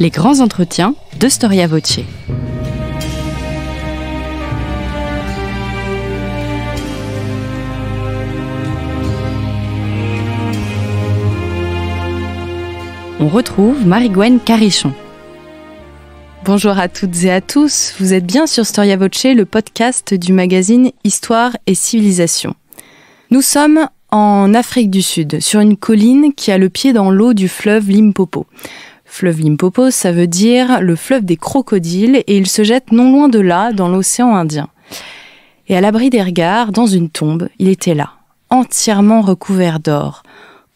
les grands entretiens de Storia Voce. On retrouve marie Carichon. Bonjour à toutes et à tous, vous êtes bien sur Storia Voce, le podcast du magazine Histoire et Civilisation. Nous sommes en Afrique du Sud, sur une colline qui a le pied dans l'eau du fleuve Limpopo. Fleuve Limpopo, ça veut dire le fleuve des crocodiles et il se jette non loin de là, dans l'océan Indien. Et à l'abri des regards, dans une tombe, il était là, entièrement recouvert d'or,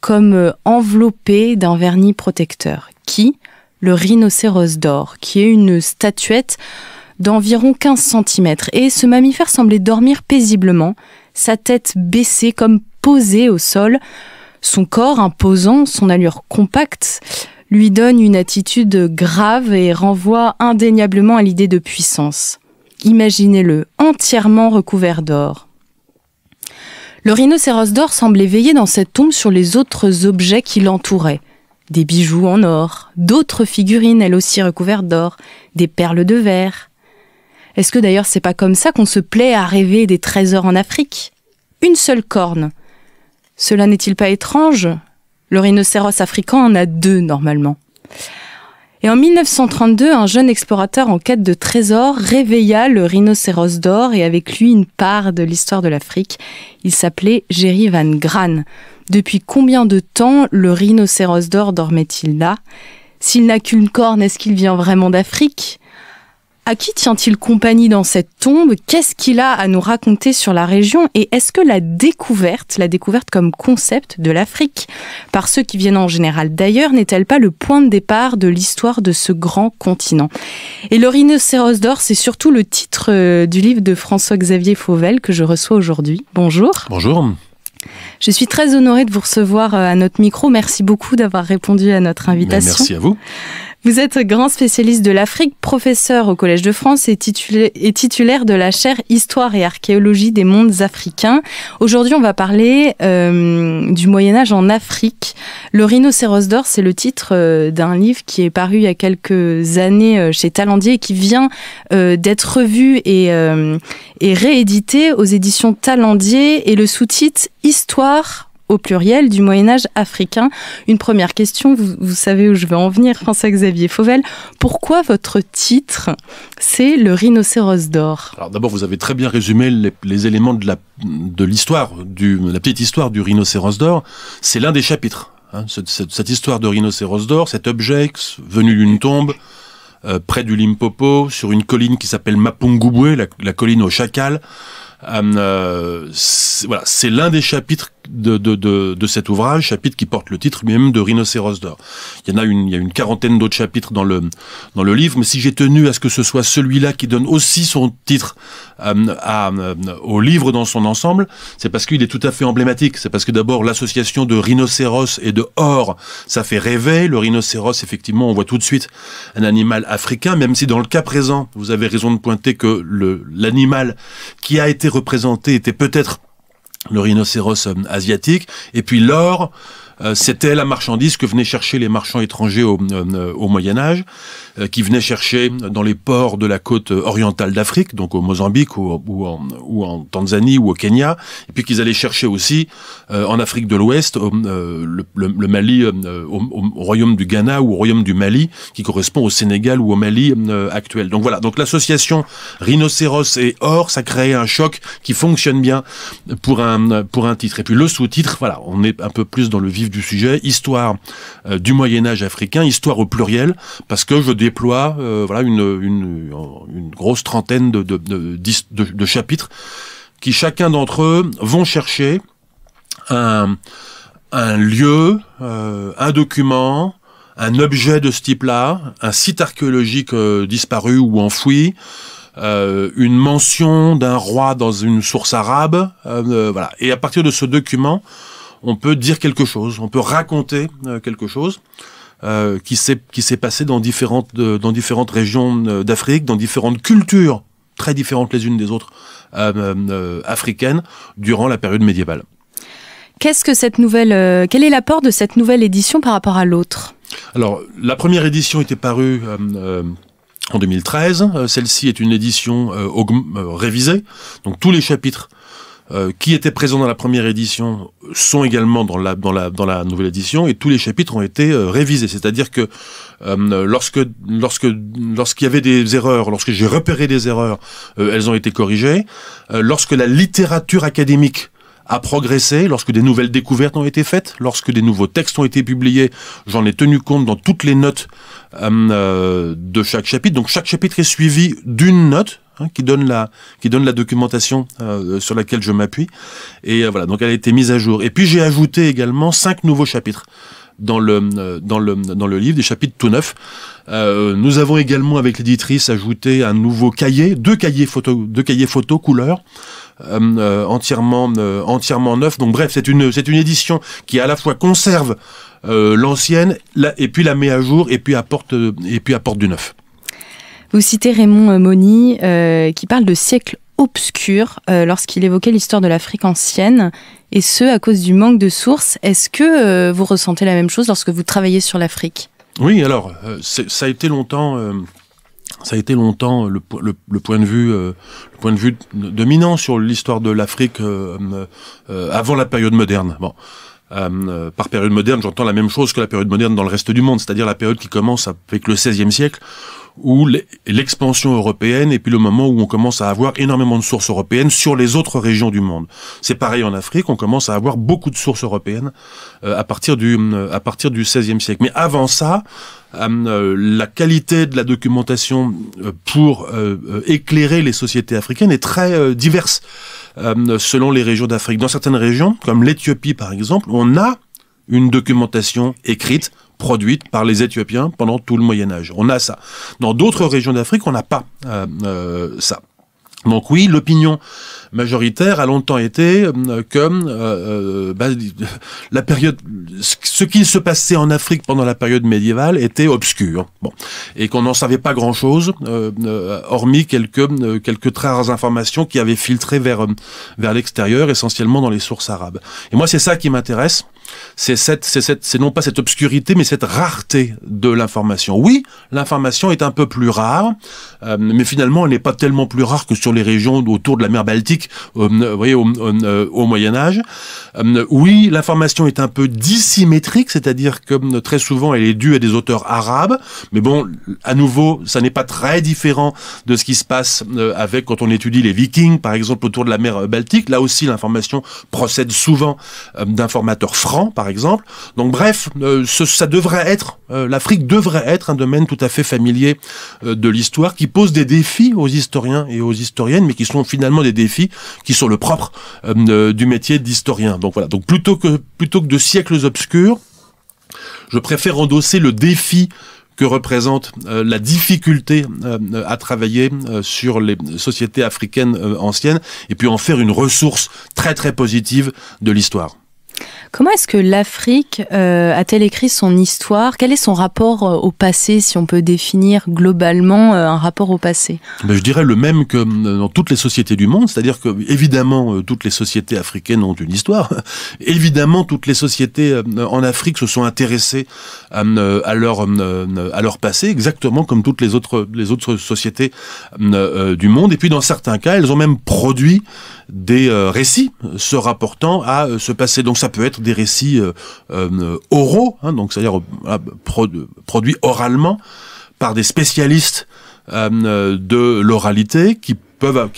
comme euh, enveloppé d'un vernis protecteur, qui, le rhinocéros d'or, qui est une statuette d'environ 15 cm. Et ce mammifère semblait dormir paisiblement, sa tête baissée comme posée au sol, son corps imposant, son allure compacte, lui donne une attitude grave et renvoie indéniablement à l'idée de puissance. Imaginez-le, entièrement recouvert d'or. Le rhinocéros d'or semble éveillé dans cette tombe sur les autres objets qui l'entouraient. Des bijoux en or, d'autres figurines elles aussi recouvertes d'or, des perles de verre. Est-ce que d'ailleurs c'est pas comme ça qu'on se plaît à rêver des trésors en Afrique Une seule corne. Cela n'est-il pas étrange le rhinocéros africain en a deux normalement. Et en 1932, un jeune explorateur en quête de trésors réveilla le rhinocéros d'or et avec lui une part de l'histoire de l'Afrique. Il s'appelait Jerry Van Gran. Depuis combien de temps le rhinocéros d'or dormait-il là S'il n'a qu'une corne, est-ce qu'il vient vraiment d'Afrique à qui tient-il compagnie dans cette tombe Qu'est-ce qu'il a à nous raconter sur la région Et est-ce que la découverte, la découverte comme concept de l'Afrique, par ceux qui viennent en général d'ailleurs, n'est-elle pas le point de départ de l'histoire de ce grand continent Et le rhinocéros d'or, c'est surtout le titre euh, du livre de François-Xavier Fauvel que je reçois aujourd'hui. Bonjour. Bonjour. Je suis très honorée de vous recevoir euh, à notre micro. Merci beaucoup d'avoir répondu à notre invitation. Merci à vous. Vous êtes grand spécialiste de l'Afrique, professeur au Collège de France et, titulaire de la chaire Histoire et archéologie des mondes africains. Aujourd'hui, on va parler euh, du Moyen Âge en Afrique. Le rhinocéros d'or, c'est le titre euh, d'un livre qui est paru il y a quelques années euh, chez Talandier et qui vient d'être revu et, et réédité aux éditions Talandier et le sous-titre Histoire au pluriel du Moyen Âge africain. Une première question, vous, savez où je veux en venir, François-Xavier Fauvel. Pourquoi votre titre, c'est le rhinocéros d'or Alors d'abord, vous avez très bien résumé les, éléments de la l'histoire, la petite histoire du rhinocéros d'or. C'est l'un des chapitres. Hein, cette, histoire de rhinocéros d'or, cet objet venu d'une tombe, euh, près du Limpopo, sur une colline qui s'appelle Mapungubwe, la, colline au chacal. Euh, euh, voilà, c'est l'un des chapitres de, de, de, cet ouvrage, chapitre qui porte le titre même de Rhinocéros d'or. Il y en a une, il y a une quarantaine d'autres chapitres dans le, dans le livre, mais si j'ai tenu à ce que ce soit celui-là qui donne aussi son titre euh, euh, au livre dans son ensemble, c'est parce qu'il est tout à fait emblématique. C'est parce que d'abord, l'association de rhinocéros et de or, ça fait rêver. Le rhinocéros, effectivement, on voit tout de suite un animal africain, même si dans le cas présent, vous avez raison de pointer que l'animal qui a été représenté était peut-être le rhinocéros euh, asiatique, et puis l'or euh, c'était la marchandise que venaient chercher les marchands étrangers au, euh, Moyen Âge, euh, qui venaient chercher dans les ports de la côte orientale d'Afrique, donc au Mozambique ou, en, Tanzanie ou au Kenya, et puis qu'ils allaient chercher aussi en Afrique de l'Ouest, le, Mali, au, royaume du Ghana ou au royaume du Mali, qui correspond au Sénégal ou au Mali actuel. Donc voilà, donc l'association rhinocéros et or, ça crée un choc qui fonctionne bien pour un, pour un titre. Et puis le sous-titre, voilà, on est un peu plus dans le vif du sujet, histoire euh, du Moyen Âge africain, histoire au pluriel, parce que je déploie euh, voilà une, grosse trentaine de, chapitres qui chacun d'entre eux vont chercher un, lieu, euh, un document, un objet de ce type-là, un site archéologique disparu ou enfoui, une mention d'un roi dans une source arabe, voilà. Et à partir de ce document, on peut dire quelque chose, on peut raconter euh, quelque chose. Euh, qui s'est passé dans différentes régions euh, d'Afrique, dans différentes cultures très différentes les unes des autres africaines durant la période médiévale. Qu'est-ce que cette nouvelle quel est l'apport de cette nouvelle édition par rapport à l'autre Alors la première édition était parue en 2013, celle-ci est une édition révisée, donc tous les chapitres euh, qui étaient présents dans la première édition sont également dans la, dans la, dans la nouvelle édition et tous les chapitres ont été euh, révisés. C'est-à-dire que euh, lorsque, lorsque, lorsqu'il y avait des erreurs, lorsque j'ai repéré des erreurs, elles ont été corrigées. lorsque la littérature académique a progressé, lorsque des nouvelles découvertes ont été faites, lorsque des nouveaux textes ont été publiés. J'en ai tenu compte dans toutes les notes de chaque chapitre. Donc chaque chapitre est suivi d'une note Hein, qui, donne la, qui donne la documentation euh, sur laquelle je m'appuie. Et euh, voilà, donc elle a été mise à jour. Et puis j'ai ajouté également cinq nouveaux chapitres dans le, euh, dans le, dans le livre, des chapitres tout neufs. Euh, nous avons également, avec l'éditrice, ajouté un nouveau cahier, deux cahiers photo, deux cahiers photo couleur, entièrement, euh, entièrement neuf. Donc bref, c'est une, c'est une édition qui à la fois conserve l'ancienne, et puis la met à jour, et puis apporte, et puis apporte du neuf. Vous citez Raymond euh, Moni euh, qui parle de siècle obscur euh, lorsqu'il évoquait l'histoire de l'Afrique ancienne, et ce à cause du manque de sources. Est-ce que vous ressentez la même chose lorsque vous travaillez sur l'Afrique Oui, alors ça a été longtemps. Ça a été longtemps le, point de vue, le point de vue dominant sur l'histoire de l'Afrique avant la période moderne. Bon, par période moderne, j'entends la même chose que la période moderne dans le reste du monde, c'est-à-dire la période qui commence avec le XVIe siècle, où l'expansion européenne et puis le moment où on commence à avoir énormément de sources européennes sur les autres régions du monde. C'est pareil en Afrique, on commence à avoir beaucoup de sources européennes euh, à partir du euh, à partir du 16e siècle. Mais avant ça, euh, la qualité de la documentation pour éclairer les sociétés africaines est très diverse selon les régions d'Afrique. Dans certaines régions, comme l'Éthiopie par exemple, on a une documentation écrite produite par les Éthiopiens pendant tout le Moyen Âge. On a ça. Dans d'autres régions d'Afrique, on n'a pas euh, euh, ça. Donc oui, l'opinion majoritaire a longtemps été euh, que bah, la période, ce qui se passait en Afrique pendant la période médiévale était obscur, bon, et qu'on n'en savait pas grand-chose, hormis quelques quelques très rares informations qui avaient filtré vers vers l'extérieur, essentiellement dans les sources arabes. Et moi, c'est ça qui m'intéresse c'est c'est non pas cette obscurité, mais cette rareté de l'information. Oui, l'information est un peu plus rare, euh, mais finalement, elle n'est pas tellement plus rare que sur les régions autour de la mer Baltique, euh, vous voyez, au, euh, Moyen Âge. oui, l'information est un peu dissymétrique, c'est-à-dire que très souvent, elle est due à des auteurs arabes, mais bon, à nouveau, ça n'est pas très différent de ce qui se passe avec quand on étudie les Vikings, par exemple, autour de la mer Baltique. Là aussi, l'information procède souvent d'informateurs francs par exemple. Donc bref, euh, ça devrait être, euh, l'Afrique devrait être un domaine tout à fait familier euh, de l'histoire qui pose des défis aux historiens et aux historiennes, mais qui sont finalement des défis qui sont le propre du métier d'historien. Donc voilà. Donc plutôt que plutôt que de siècles obscurs, je préfère endosser le défi que représente la difficulté à travailler sur les sociétés africaines anciennes et puis en faire une ressource très très positive de l'histoire. Comment est-ce que l'Afrique euh, a-t-elle écrit son histoire Quel est son rapport euh, au passé, si on peut définir globalement euh, un rapport au passé ben, Je dirais le même que dans toutes les sociétés du monde, c'est-à-dire que évidemment toutes les sociétés africaines ont une histoire. évidemment toutes les sociétés en Afrique se sont intéressées à, leur à leur passé, exactement comme toutes les autres les autres sociétés du monde. Et puis dans certains cas, elles ont même produit des récits se rapportant à ce passé. Donc ça peut être des récits euh, euh, oraux, hein, donc c'est-à-dire produits oralement par des spécialistes euh, de l'oralité qui peuvent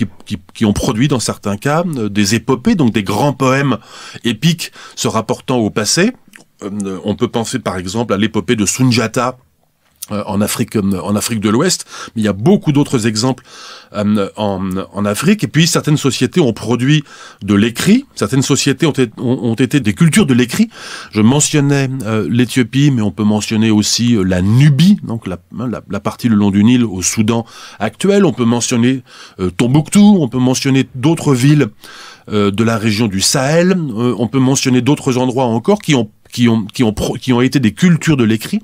qui, ont produit dans certains cas des épopées donc des grands poèmes épiques se rapportant au passé on peut penser par exemple à l'épopée de Sunjata euh, en Afrique, euh, en Afrique de l'Ouest, mais il y a beaucoup d'autres exemples euh, en, Afrique. Et puis certaines sociétés ont produit de l'écrit, certaines sociétés ont, ont, été des cultures de l'écrit. Je mentionnais euh, l'Éthiopie, mais on peut mentionner aussi la Nubie, donc hein, la, partie le long du Nil au Soudan actuel. On peut mentionner Tombouctou, on peut mentionner d'autres villes de la région du Sahel. on peut mentionner d'autres endroits encore qui ont qui ont, qui ont, pro, qui ont été des cultures de l'écrit.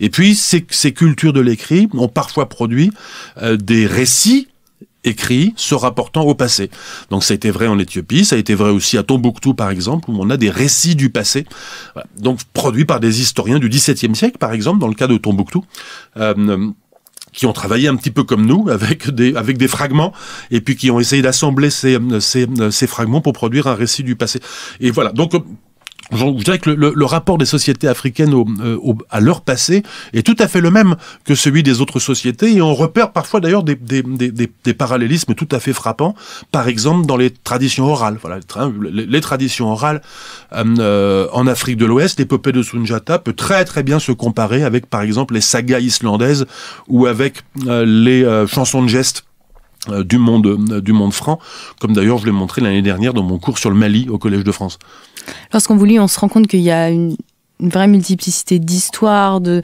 Et puis, ces, ces cultures de l'écrit ont parfois produit euh, des récits écrits se rapportant au passé. Donc ça a été vrai en Éthiopie, ça a été vrai aussi à Tombouctou par exemple, où on a des récits du passé, donc produits par des historiens du XVIIe siècle par exemple, dans le cas de Tombouctou. Euh, qui ont travaillé un petit peu comme nous, avec des, avec des fragments, et puis qui ont essayé d'assembler ces, ces, ces fragments pour produire un récit du passé. Et voilà, donc je dirais que le, rapport des sociétés africaines euh, à leur passé est tout à fait le même que celui des autres sociétés et on repère parfois d'ailleurs des, parallélismes tout à fait frappants, par exemple dans les traditions orales. Voilà, les, traditions orales euh, euh, en Afrique de l'Ouest, l'épopée de Sunjata peut très très bien se comparer avec par exemple les sagas islandaises ou avec les chansons de gestes euh, du monde, euh, du monde franc, comme d'ailleurs je l'ai montré l'année dernière dans mon cours sur le Mali au Collège de France. Lorsqu'on vous lit, on se rend compte qu'il y a une, vraie multiplicité d'histoires, de,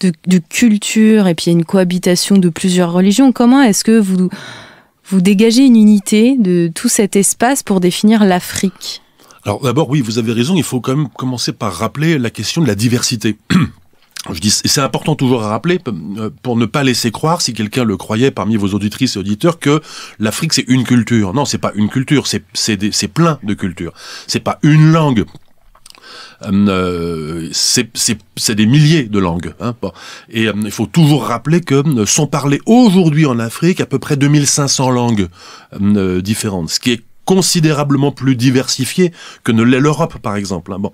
de, cultures, et puis il y a une cohabitation de plusieurs religions. Comment est-ce que vous, vous dégagez une unité de tout cet espace pour définir l'Afrique alors d'abord, oui, vous avez raison, il faut quand même commencer par rappeler la question de la diversité. Je dis, c'est important toujours à rappeler euh, pour ne pas laisser croire, si quelqu'un le croyait parmi vos auditrices et auditeurs, que l'Afrique c'est une culture. Non, c'est pas une culture, c'est c'est plein de cultures. C'est pas une langue. Euh, c'est des milliers de langues. Hein. Et euh, il faut toujours rappeler que sont parlées aujourd'hui en Afrique à peu près 2500 langues différentes, ce qui est considérablement plus diversifié que ne l'est l'Europe, par exemple. Hein, bon.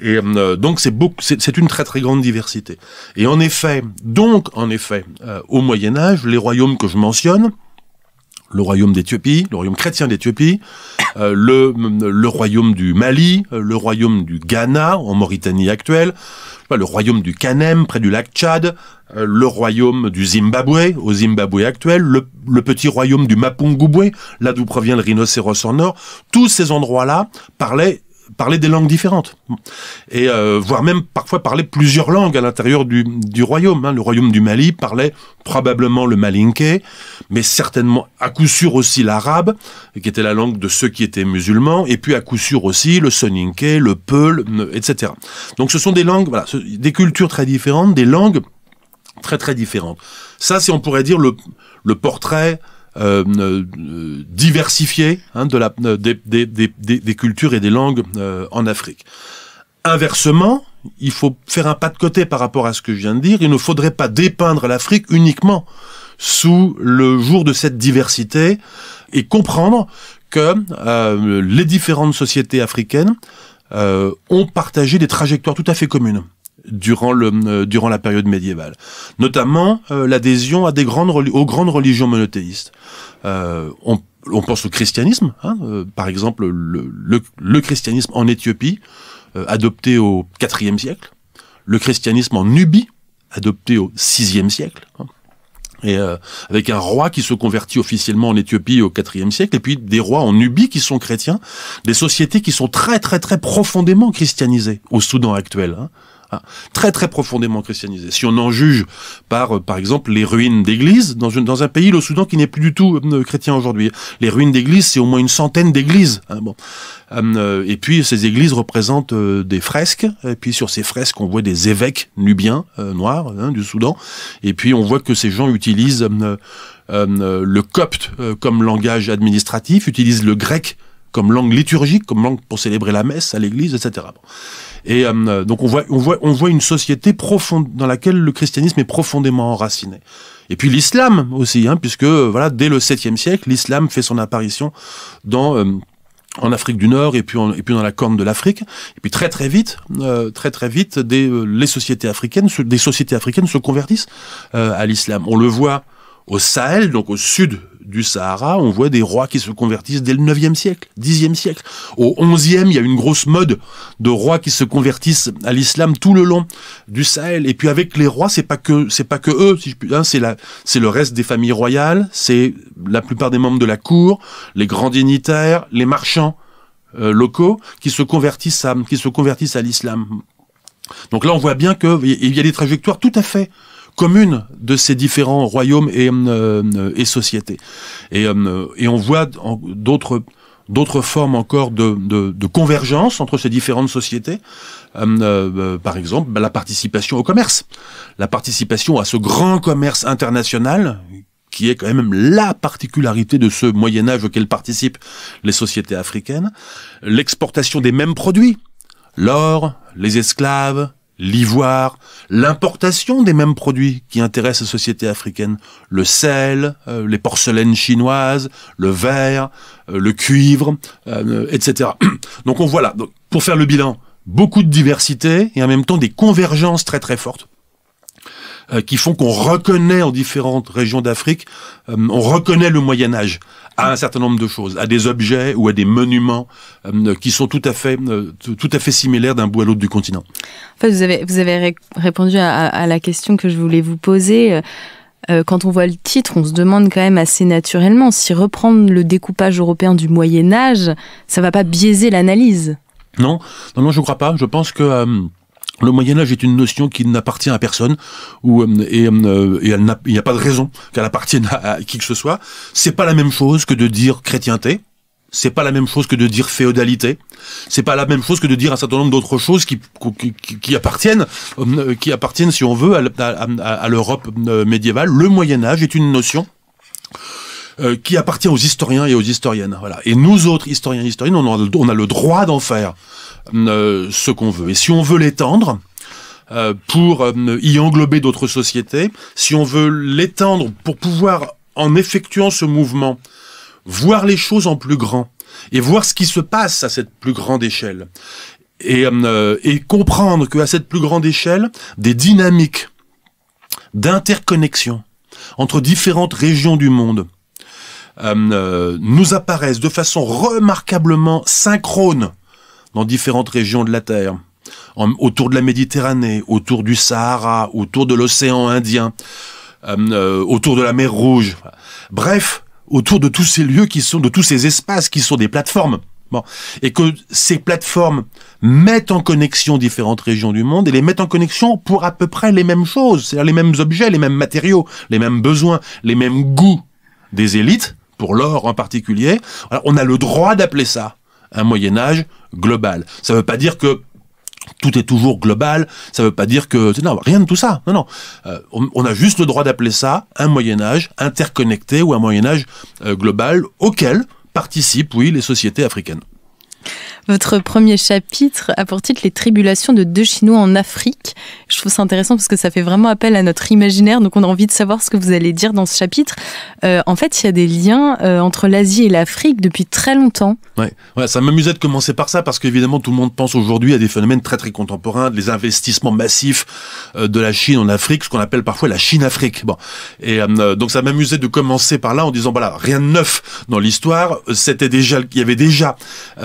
Et euh, donc c'est beaucoup, c'est une très très grande diversité. Et en effet, donc en effet, euh, au Moyen Âge, les royaumes que je mentionne, le royaume d'Éthiopie, le royaume chrétien d'Éthiopie, euh, le, le, royaume du Mali, le royaume du Ghana en Mauritanie actuelle, le royaume du Canem, près du lac Tchad, euh, le royaume du Zimbabwe, au Zimbabwe actuel, le, petit royaume du Mapungubwe, là d'où provient le rhinocéros en or. Tous ces endroits-là parlaient parler des langues différentes, et euh, voire même parfois parler plusieurs langues à l'intérieur du, du royaume. Hein. Le royaume du Mali parlait probablement le malinké, mais certainement à coup sûr aussi l'arabe, qui était la langue de ceux qui étaient musulmans, et puis à coup sûr aussi le soninké, le peul, euh, etc. Donc ce sont des langues, voilà, des cultures très différentes, des langues très très différentes. Ça, c'est on pourrait dire le, le portrait euh, euh, diversifier hein, de la, euh, des, des, des, cultures et des langues en Afrique. Inversement, il faut faire un pas de côté par rapport à ce que je viens de dire. Il ne faudrait pas dépeindre l'Afrique uniquement sous le jour de cette diversité et comprendre que les différentes sociétés africaines ont partagé des trajectoires tout à fait communes durant, le, euh, durant la période médiévale. Notamment euh, l'adhésion à des grandes, aux grandes religions monothéistes. Euh, on pense au christianisme, hein, par exemple le, le, christianisme en Éthiopie, adopté au IVe siècle, le christianisme en Nubie, adopté au VIe siècle, hein, et avec un roi qui se convertit officiellement en Éthiopie au IVe siècle, et puis des rois en Nubie qui sont chrétiens, des sociétés qui sont très très très profondément christianisées au Soudan actuel. Hein. Hein, très très profondément christianisé. Si on en juge par, euh, par exemple, les ruines d'églises dans, dans, un pays, le Soudan, qui n'est plus du tout euh, euh, chrétien aujourd'hui. Hein, les ruines d'églises, c'est au moins une centaine d'églises. Hein, bon. Hum, et puis ces églises représentent des fresques. Et puis sur ces fresques, on voit des évêques nubiens noirs du Soudan. Et puis on voit que ces gens utilisent hum, hum, le copte comme langage administratif, utilisent le grec comme langue liturgique, comme langue pour célébrer la messe à l'église, etc. Et euh, donc on voit, on voit, on voit une société profonde dans laquelle le christianisme est profondément enraciné. Et puis l'islam aussi, hein, puisque voilà, dès le 7e siècle, l'islam fait son apparition dans euh, en Afrique du Nord et puis et puis dans la Corne de l'Afrique et puis très très vite euh, très très vite des les sociétés africaines des sociétés africaines se convertissent à l'islam on le voit au Sahel donc au sud du Sahara, on voit des rois qui se convertissent dès le 9e siècle, 10e siècle. Au 11e, il y a une grosse mode de rois qui se convertissent à l'islam tout le long du Sahel. Et puis avec les rois, c'est pas que c'est pas que eux, si hein, c'est la c'est le reste des familles royales, c'est la plupart des membres de la cour, les grands dignitaires, les marchands euh, locaux qui se convertissent à qui se convertissent à l'islam. Donc là, on voit bien que il y a des trajectoires tout à fait commune de ces différents royaumes et, euh, euh, et sociétés. Et, euh, et, on voit d'autres d'autres formes encore de, convergence entre ces différentes sociétés. par exemple, bah, la participation au commerce, la participation à ce grand commerce international qui est quand même la particularité de ce Moyen Âge auquel participent les sociétés africaines, l'exportation des mêmes produits, l'or, les esclaves, l'ivoire, l'importation des mêmes produits qui intéressent la société africaine, le sel, euh, les porcelaines chinoises, le verre, euh, le cuivre, euh, etc. Donc on voit là, pour faire le bilan, beaucoup de diversité et en même temps des convergences très très fortes qui font qu'on reconnaît en différentes régions d'Afrique, on reconnaît le Moyen Âge à un certain nombre de choses, à des objets ou à des monuments euh, qui sont tout à fait, euh, tout à fait similaires d'un bout à l'autre du continent. En fait, vous avez, vous avez répondu à, la question que je voulais vous poser. Euh, quand on voit le titre, on se demande quand même assez naturellement si reprendre le découpage européen du Moyen Âge, ça va pas biaiser l'analyse. Non, non, non, je crois pas. Je pense que le Moyen Âge est une notion qui n'appartient à personne, ou, euh, et, euh, il n'y a pas de raison qu'elle appartienne à, qui que ce soit. C'est pas la même chose que de dire chrétienté. C'est pas la même chose que de dire féodalité. C'est pas la même chose que de dire un certain nombre d'autres choses qui, qui, appartiennent, euh, qui appartiennent, si on veut, à l'Europe médiévale. Le Moyen Âge est une notion euh, qui appartient aux historiens et aux historiennes. Voilà. Et nous autres historiens et historiennes, on a, le, droit d'en faire euh, ce qu'on veut. Et si on veut l'étendre, euh, pour y englober d'autres sociétés, si on veut l'étendre pour pouvoir, en effectuant ce mouvement, voir les choses en plus grand et voir ce qui se passe à cette plus grande échelle et, et comprendre qu'à cette plus grande échelle, des dynamiques d'interconnexion entre différentes régions du monde, euh, euh, nous apparaissent de façon remarquablement synchrone dans différentes régions de la Terre. autour de la Méditerranée, autour du Sahara, autour de l'océan Indien, euh, autour de la mer Rouge. Bref, autour de tous ces lieux qui sont, de tous ces espaces qui sont des plateformes. Bon. Et que ces plateformes mettent en connexion différentes régions du monde et les mettent en connexion pour à peu près les mêmes choses, c'est-à-dire les mêmes objets, les mêmes matériaux, les mêmes besoins, les mêmes goûts des élites, pour l'or en particulier, on a le droit d'appeler ça un Moyen Âge global. Ça ne veut pas dire que tout est toujours global, ça ne veut pas dire que... Non, rien de tout ça, non, non. Euh, on, a juste le droit d'appeler ça un Moyen Âge interconnecté ou un Moyen Âge euh, global auquel participent, oui, les sociétés africaines. Votre premier chapitre a pour titre Les tribulations de deux Chinois en Afrique. Je trouve ça intéressant parce que ça fait vraiment appel à notre imaginaire, donc on a envie de savoir ce que vous allez dire dans ce chapitre. Euh, en fait, il y a des liens euh, entre l'Asie et l'Afrique depuis très longtemps. Ouais, ouais ça m'amusait de commencer par ça parce qu'évidemment, tout le monde pense aujourd'hui à des phénomènes très très contemporains, les investissements massifs euh, de la Chine en Afrique, ce qu'on appelle parfois la Chine-Afrique. Bon, et donc ça m'amusait de commencer par là en disant voilà, rien de neuf dans l'histoire, c'était déjà, il y avait déjà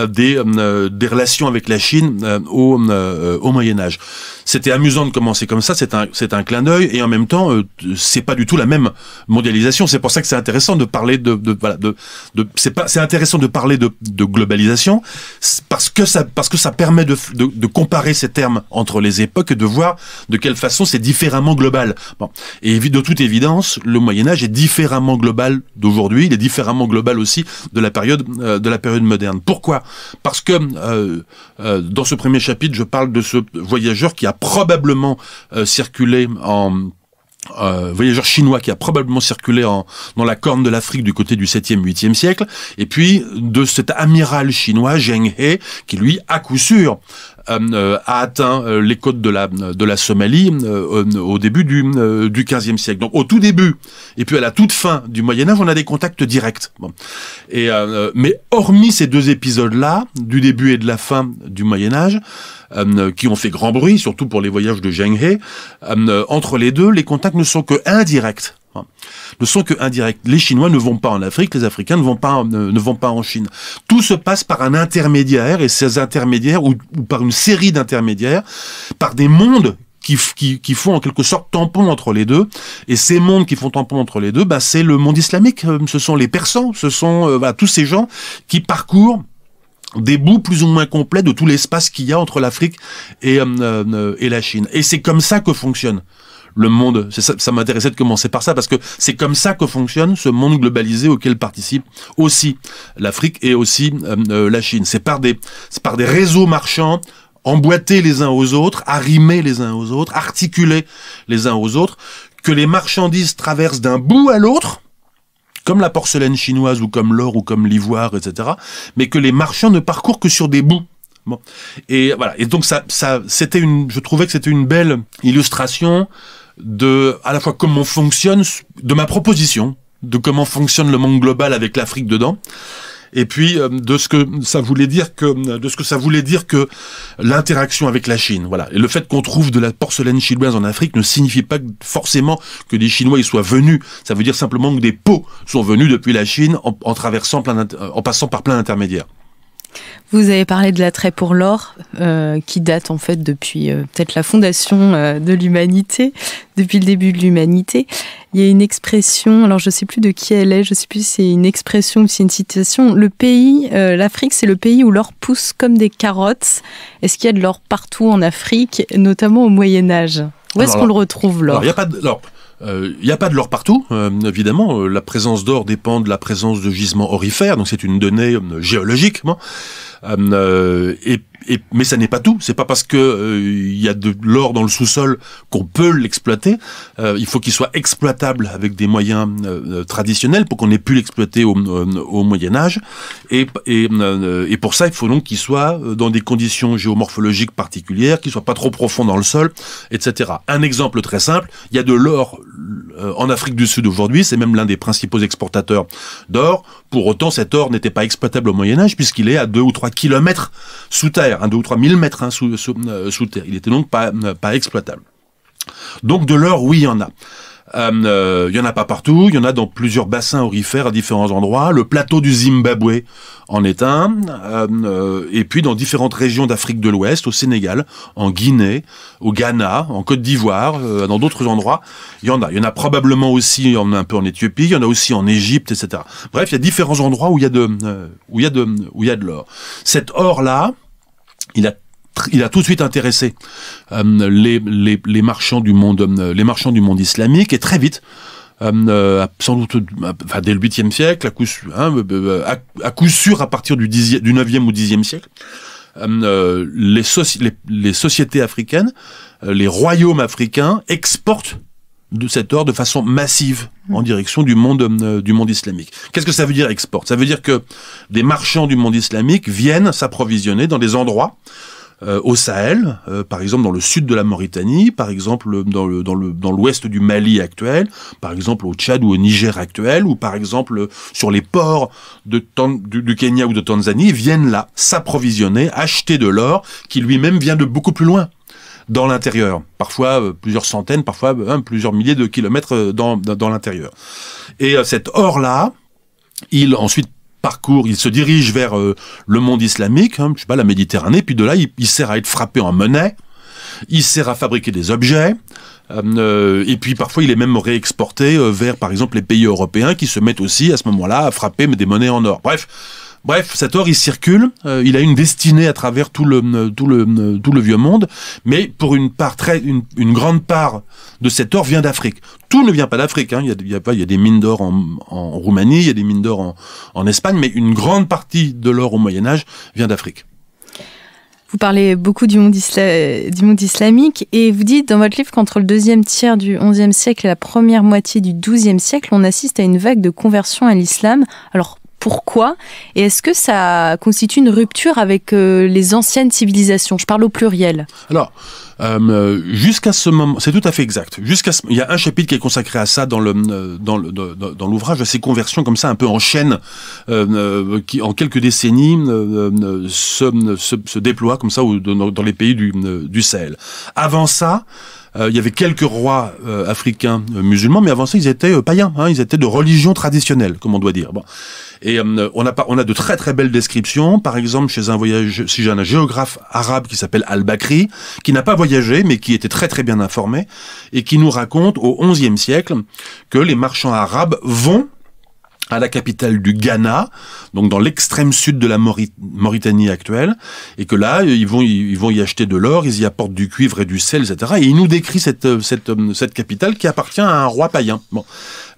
des euh, des relations avec la Chine euh, au, euh, au, Moyen Âge. C'était amusant de commencer comme ça, c'est un, c'est un clin d'œil, et en même temps, c'est pas du tout la même mondialisation. C'est pour ça que c'est intéressant de parler de, de voilà, de, de c'est pas, c'est intéressant de parler de, de globalisation parce que ça, parce que ça permet de, de, comparer ces termes entre les époques et de voir de quelle façon c'est différemment global. Bon. Et de toute évidence, le Moyen Âge est différemment global d'aujourd'hui. Il est différemment global aussi de la période, de la période moderne. Pourquoi Parce que euh, euh, dans ce premier chapitre, je parle de ce voyageur qui a probablement euh, circulé en euh, voyageur chinois qui a probablement circulé dans la corne de l'Afrique du côté du 7e, 8e siècle, et puis de cet amiral chinois, Zheng He, qui lui, à coup sûr, euh, euh, a atteint euh, les côtes de la, de la Somalie au début du, du 15e siècle. Donc au tout début, et puis à la toute fin du Moyen Âge, on a des contacts directs. Et, mais hormis ces deux épisodes-là, du début et de la fin du Moyen Âge, euh, qui ont fait grand bruit, surtout pour les voyages de Zheng He. Euh, entre les deux, les contacts ne sont que indirects hein. ne sont que indirects. Les Chinois ne vont pas en Afrique, les Africains ne vont pas ne, vont pas en Chine. Tout se passe par un intermédiaire et ces intermédiaires ou, par une série d'intermédiaires, par des mondes qui, qui, font en quelque sorte tampon entre les deux. Et ces mondes qui font tampon entre les deux, bah, c'est le monde islamique. Euh, ce sont les Persans, ce sont tous ces gens qui parcourent des bouts plus ou moins complets de tout l'espace qu'il y a entre l'Afrique et, euh, euh, et la Chine. Et c'est comme ça que fonctionne le monde. Ça, ça m'intéressait de commencer par ça parce que c'est comme ça que fonctionne ce monde globalisé auquel participent aussi l'Afrique et aussi euh, la Chine. C'est par des, c'est par des réseaux marchands emboîtés les uns aux autres, arrimés les uns aux autres, articulés les uns aux autres, que les marchandises traversent d'un bout à l'autre comme la porcelaine chinoise ou comme l'or ou comme l'ivoire, etc., mais que les marchands ne parcourent que sur des bouts. Et voilà. Et donc ça, c'était une, je trouvais que c'était une belle illustration de, à la fois comment fonctionne, de ma proposition, de comment fonctionne le monde global avec l'Afrique dedans, et puis euh, de ce que ça voulait dire que de ce que ça voulait dire que l'interaction avec la Chine. Voilà. Et le fait qu'on trouve de la porcelaine chinoise en Afrique ne signifie pas forcément que des Chinois y soient venus. Ça veut dire simplement que des pots sont venus depuis la Chine en, traversant plein en passant par plein d'intermédiaires. Vous avez parlé de l'attrait pour l'or, euh, qui date en fait depuis euh, peut-être la fondation euh, de l'humanité, depuis le début de l'humanité. Il y a une expression, alors je ne sais plus de qui elle est, je ne sais plus si c'est une expression ou si c'est une citation. Le pays, l'Afrique, c'est le pays où l'or pousse comme des carottes. Est-ce qu'il y a de l'or partout en Afrique, notamment au Moyen Âge Où est-ce qu'on le retrouve l'or Il a pas de l'or. Il euh, n'y a pas de l'or partout, euh, évidemment. Euh, la présence d'or dépend de la présence de gisements orifères, donc c'est une donnée géologique. et et, mais ça n'est pas tout. C'est pas parce que euh, il y a de l'or dans le sous-sol qu'on peut l'exploiter. Euh, il faut qu'il soit exploitable avec des moyens euh, traditionnels pour qu'on ait pu l'exploiter au, au, Moyen Âge. Et, et, et, pour ça, il faut donc qu'il soit dans des conditions géomorphologiques particulières, qu'il soit pas trop profond dans le sol, etc. Un exemple très simple il y a de l'or en Afrique du Sud aujourd'hui. C'est même l'un des principaux exportateurs d'or. Pour autant, cet or n'était pas exploitable au Moyen Âge puisqu'il est à 2 ou 3 kilomètres sous terre un, deux ou trois mille mètres hein, euh, sous, terre. Il était donc pas, euh, exploitable. Donc de l'or, oui, il y en a. Euh, il n'y y en a pas partout, il y en a dans plusieurs bassins aurifères à différents endroits. Le plateau du Zimbabwe en est un, et puis dans différentes régions d'Afrique de l'Ouest, au Sénégal, en Guinée, au Ghana, en Côte d'Ivoire, dans d'autres endroits, il y en a. Il y en a probablement aussi y en, a un peu en Éthiopie, il y en a aussi en Égypte, etc. Bref, il y a différents endroits où il y a de où de où il y a de l'or. Cet or là, il a il a tout de suite intéressé euh, les, les, marchands du monde euh, les marchands du monde islamique et très vite euh, sans doute enfin, dès le 8e siècle à coup, hein, à, coup, sûr à partir du, 9e ou 10e siècle les, les, sociétés africaines les royaumes africains exportent de cet or de façon massive en mmh. direction du monde euh, du monde islamique. Qu'est-ce que ça veut dire export Ça veut dire que des marchands du monde islamique viennent s'approvisionner dans des endroits euh, au Sahel, euh, par exemple dans le sud de la Mauritanie, par exemple dans le dans le dans l'ouest du Mali actuel, par exemple au Tchad ou au Niger actuel, ou par exemple sur les ports de du Kenya ou de Tanzanie, viennent là s'approvisionner, acheter de l'or qui lui-même vient de beaucoup plus loin dans l'intérieur. Parfois euh, plusieurs centaines, parfois euh, hein, plusieurs milliers de kilomètres euh, dans, l'intérieur. Et cet or-là, il ensuite parcourt, il se dirige vers le monde islamique, hein, je sais pas, la Méditerranée, puis de là, il, sert à être frappé en monnaie, il sert à fabriquer des objets, et puis parfois, il est même réexporté vers, par exemple, les pays européens qui se mettent aussi, à ce moment-là, à frapper des monnaies en or. Bref, Bref, cet or, il circule, euh, il a une destinée à travers tout le, euh, le, euh, tout le vieux monde, mais pour une part très, une, grande part de cet or vient d'Afrique. Tout ne vient pas d'Afrique, hein. il, y a, il, y il y a des mines d'or en, Roumanie, il y a des mines d'or en, Espagne, mais une grande partie de l'or au Moyen-Âge vient d'Afrique. Vous parlez beaucoup du monde, du monde, islamique et vous dites dans votre livre qu'entre le deuxième tiers du XIe siècle et la première moitié du XIIe siècle, on assiste à une vague de conversion à l'islam. Alors pourquoi Et est-ce que ça constitue une rupture avec euh, les anciennes civilisations Je parle au pluriel. Alors, euh, jusqu'à ce moment, c'est tout à fait exact. Jusqu'à il y a un chapitre qui est consacré à ça dans euh, dans l'ouvrage à ces conversions comme ça un peu en chaîne qui en quelques décennies se, déploient déploie comme ça dans, les pays du, du Sahel. Avant ça, euh, il y avait quelques rois euh, africains euh, musulmans, mais avant ça, ils étaient païens. Hein. ils étaient de religion traditionnelle, comme on doit dire. Bon. Et on, a, on a de très très belles descriptions. Par exemple, chez un voyage, si j'ai un géographe arabe qui s'appelle Al-Bakri, qui n'a pas voyagé, mais qui était très très bien informé, et qui nous raconte au XIe siècle que les marchands arabes vont à la capitale du Ghana, donc dans l'extrême sud de la Mauritanie actuelle, et que là, ils vont, ils vont y acheter de l'or, ils y apportent du cuivre et du sel, etc. Et il nous décrit cette, cette, cette capitale qui appartient à un roi païen, bon,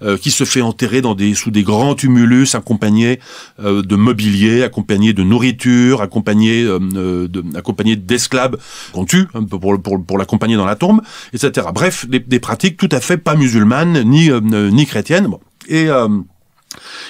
euh, qui se fait enterrer dans des, sous des grands tumulus, accompagné euh, de mobilier, accompagné de nourriture, accompagné euh, euh d'esclaves qu'on tue hein, pour, pour, pour l'accompagner dans la tombe, etc. Bref, des, des, pratiques tout à fait pas musulmanes ni, ni chrétiennes. Bon. Et...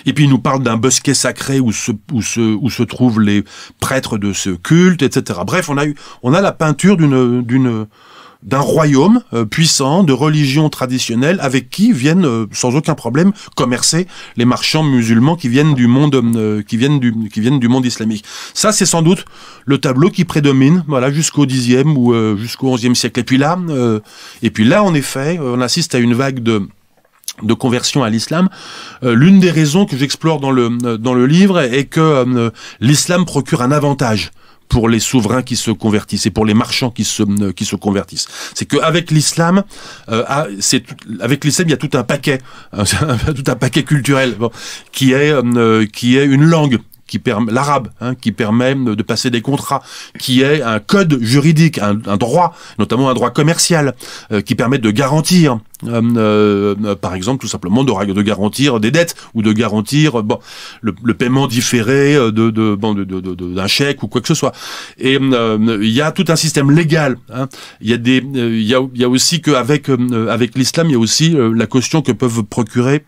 Et puis il nous parle d'un bosquet sacré où se, où se trouvent les prêtres de ce culte, etc. Bref, on a, eu, on a la peinture d'un royaume euh, puissant, de religion traditionnelle, avec qui viennent euh, sans aucun problème commercer les marchands musulmans qui viennent du monde, euh, qui viennent qui viennent du monde islamique. Ça, c'est sans doute le tableau qui prédomine, voilà, jusqu'au Xe ou jusqu'au XIe siècle. Et puis là, et puis là, en effet, on assiste à une vague de de conversion à l'islam. Euh, l'une des raisons que j'explore dans le, euh, dans le livre est que euh, l'islam procure un avantage pour les souverains qui se convertissent et pour les marchands qui se qui se convertissent. C'est qu'avec l'islam, avec l'islam il y a tout un paquet, tout un paquet culturel qui est qui est une langue qui permet l'arabe, hein, qui permet de passer des contrats, qui est un code juridique, un, droit, notamment un droit commercial, euh, qui permet de garantir, euh, euh, par exemple, tout simplement de, de, garantir des dettes ou de garantir bon le, paiement différé de d'un bon, de, de, chèque ou quoi que ce soit. Et il y a tout un système légal. Hein. Il y a des, il y a, aussi qu'avec avec l'islam, il y a aussi la question que peuvent procurer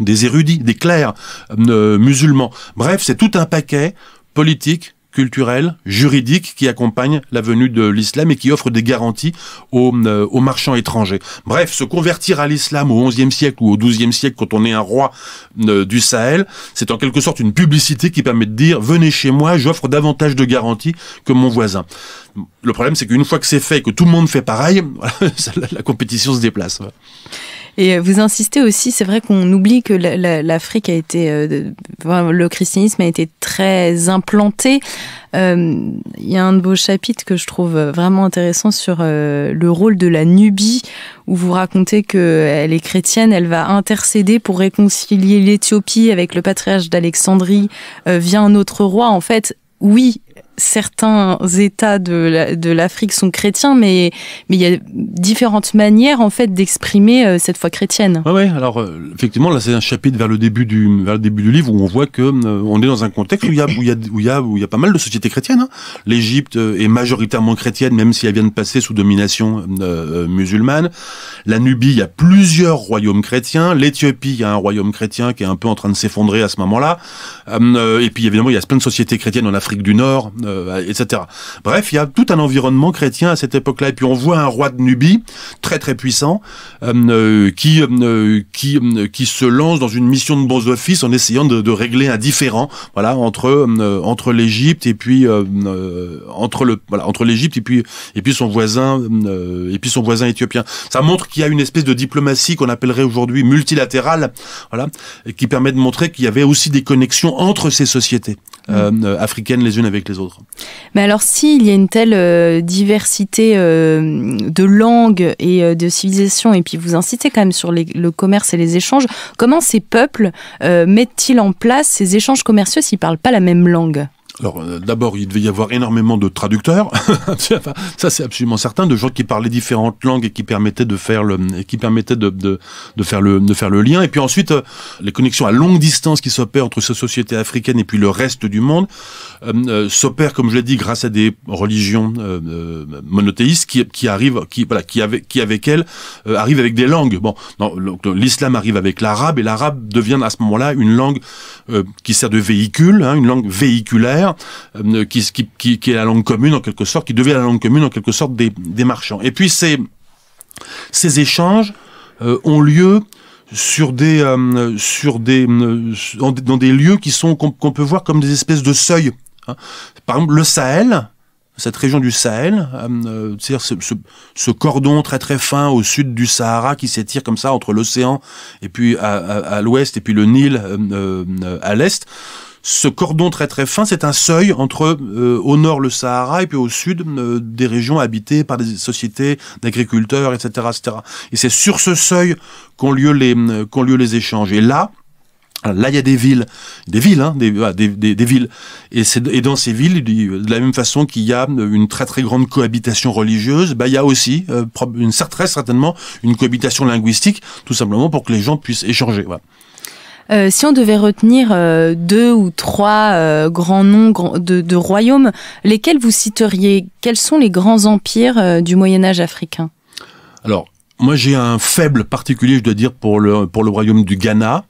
des érudits, des clercs euh, euh, musulmans. Bref, c'est tout un paquet politique, culturel, juridique qui accompagne la venue de l'islam et qui offre des garanties aux, euh, aux marchands étrangers. Bref, se convertir à l'islam au XIe siècle ou au XIIe siècle quand on est un roi du Sahel, c'est en quelque sorte une publicité qui permet de dire venez chez moi, j'offre davantage de garanties que mon voisin. Le problème, c'est qu'une fois que c'est fait et que tout le monde fait pareil, la compétition se déplace. Et euh, vous insistez aussi, c'est vrai qu'on oublie que l'Afrique a été, euh, le christianisme a été très implanté. Euh, il y a un de vos chapitres que je trouve vraiment intéressant sur le rôle de la Nubie, où vous racontez qu'elle est chrétienne, elle va intercéder pour réconcilier l'Éthiopie avec le patriarche d'Alexandrie via un autre roi. En fait, oui, certains États de l'Afrique sont chrétiens, mais, mais il y a différentes manières en fait d'exprimer euh, cette foi chrétienne. Oui, ouais, alors euh, effectivement, là c'est un chapitre vers le début du, vers le début du livre où on voit que euh, on est dans un contexte où il y a, où il y a, où il y a, pas mal de sociétés chrétiennes. Hein. L'Égypte est majoritairement chrétienne, même si elle vient de passer sous domination musulmane. La Nubie, il y a plusieurs royaumes chrétiens. L'Éthiopie, il y a un royaume chrétien qui est un peu en train de s'effondrer à ce moment-là. et puis évidemment, il y a plein de sociétés chrétiennes en Afrique du Nord. Euh, etc. Bref, il y a tout un environnement chrétien à cette époque-là. Et puis on voit un roi de Nubie, très très puissant, euh, euh, qui, qui, qui se lance dans une mission de bons offices en essayant de, régler un différend voilà, entre, entre l'Égypte et puis entre le voilà, entre l'Égypte et puis et puis son voisin et puis son voisin éthiopien. Ça montre qu'il y a une espèce de diplomatie qu'on appellerait aujourd'hui multilatérale, voilà, qui permet de montrer qu'il y avait aussi des connexions entre ces sociétés mm. africaines les unes avec les autres. Mais alors s'il y a une telle euh, diversité euh, de langues et euh, de civilisations, et puis vous incitez quand même sur le commerce et les échanges, comment ces peuples mettent-ils en place ces échanges commerciaux s'ils ne parlent pas la même langue alors euh, d'abord, il devait y avoir énormément de traducteurs, ça c'est absolument certain, de gens qui parlaient différentes langues et qui permettaient de faire le, qui permettaient de, de, faire le, de faire le lien. Et puis ensuite, euh, les connexions à longue distance qui s'opèrent entre ces sociétés africaines et puis le reste du monde euh, s'opèrent, comme je l'ai dit, grâce à des religions monothéistes qui, qui arrivent, qui voilà, qui avec, qui avec elles arrivent avec des langues. Bon, l'islam arrive avec l'arabe et l'arabe devient à ce moment-là une langue qui sert de véhicule, hein, une langue véhiculaire euh, qui, qui, est la langue commune en quelque sorte, qui devient la langue commune en quelque sorte des, marchands. Et puis ces, ces échanges euh, ont lieu sur des euh, sur des dans des lieux qui sont qu'on peut voir comme des espèces de seuils. Hein. Par exemple, le Sahel, cette région du Sahel, c'est-à-dire ce, cordon très très fin au sud du Sahara qui s'étire comme ça entre l'océan et puis à, l'ouest et puis le Nil à l'est, ce cordon très très fin, c'est un seuil entre euh, au nord le Sahara et puis au sud euh, des régions habitées par des sociétés d'agriculteurs, etc., etc. Et c'est sur ce seuil qu'ont lieu les euh, qu'ont lieu les échanges. Et là, Là, il y a des villes, des villes, hein, ah, des, villes. Et, et, dans ces villes, de la même façon qu'il y a une très très grande cohabitation religieuse, bah, il y a aussi, une, très certainement, une cohabitation linguistique, tout simplement pour que les gens puissent échanger. Voilà. Euh, si on devait retenir euh, deux ou trois euh, grands noms de, royaumes, lesquels vous citeriez Quels sont les grands empires du Moyen Âge africain Alors, moi j'ai un faible particulier, je dois dire, pour pour le royaume du Ghana.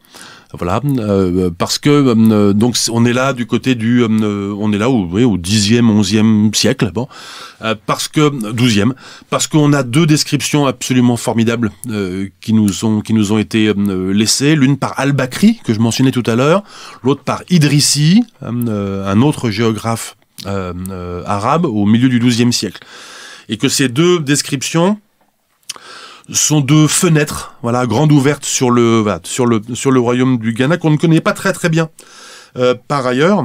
Voilà, euh, parce que euh, donc on est là du côté du, euh, on est là au, au 10e, 11e siècle, bon, parce que 12e, parce qu'on a deux descriptions absolument formidables qui nous ont qui nous ont été laissées, l'une par Al-Bakri que je mentionnais tout à l'heure, l'autre par Idrissi, un autre géographe arabe au milieu du 12e siècle, et que ces deux descriptions sont deux fenêtres, voilà, grandes ouvertes sur le, sur le, sur le royaume du Ghana qu'on ne connaît pas très très bien. Euh, par ailleurs,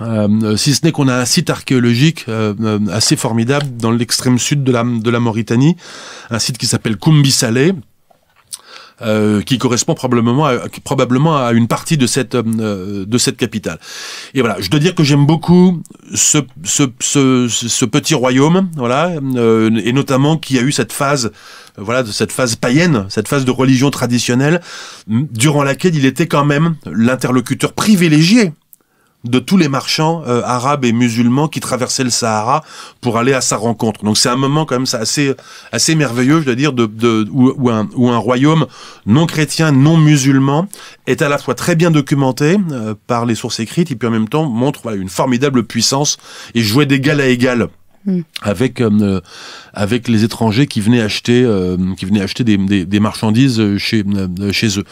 euh, si ce n'est qu'on a un site archéologique euh, assez formidable dans l'extrême sud de la, de la Mauritanie, un site qui s'appelle Kumbi Salé, euh, qui correspond probablement à, probablement à une partie de cette euh, de cette capitale. Et voilà, je dois dire que j'aime beaucoup ce ce, ce petit royaume, voilà, euh, et notamment qui a eu cette phase voilà de cette phase païenne, cette phase de religion traditionnelle, durant laquelle il était quand même l'interlocuteur privilégié de tous les marchands euh, arabes et musulmans qui traversaient le Sahara pour aller à sa rencontre. Donc c'est un moment quand même assez assez merveilleux, je dois dire, de, de où, un, royaume non chrétien, non musulman est à la fois très bien documenté euh, par les sources écrites et puis en même temps montre une formidable puissance et jouait d'égal à égal. Hmm. avec euh, avec les étrangers qui venaient acheter qui venaient acheter des, des marchandises chez chez eux.